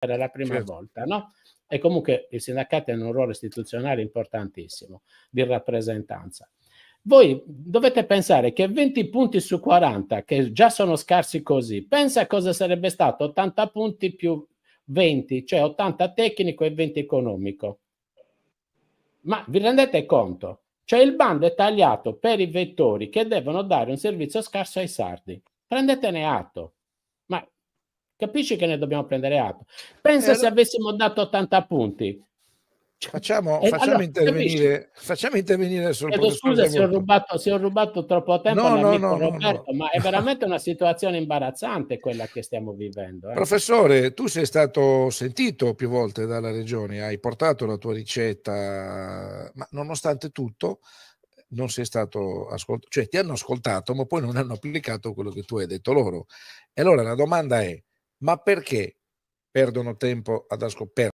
era la prima certo. volta, no? E comunque i sindacati hanno un ruolo istituzionale importantissimo di rappresentanza. Voi dovete pensare che 20 punti su 40, che già sono scarsi così, pensa cosa sarebbe stato 80 punti più 20, cioè 80 tecnico e 20 economico. Ma vi rendete conto? Cioè il bando è tagliato per i vettori che devono dare un servizio scarso ai sardi. Prendetene atto. Ma Capisci che ne dobbiamo prendere atto. Pensa eh, se avessimo dato 80 punti. Cioè, facciamo, eh, facciamo, allora, intervenire, facciamo intervenire sul Chiedo scusa se ho, rubato, se ho, rubato, troppo tempo no, no, no, Roberto, no, ma è veramente una situazione imbarazzante quella che stiamo vivendo. Eh. Professore, tu sei stato sentito più volte dalla Regione, hai portato la tua ricetta, ma nonostante tutto non sei stato ascoltato, cioè ti hanno ascoltato, ma poi non hanno applicato quello che tu hai detto loro. E allora la domanda è, ma perché perdono tempo ad ascoltare?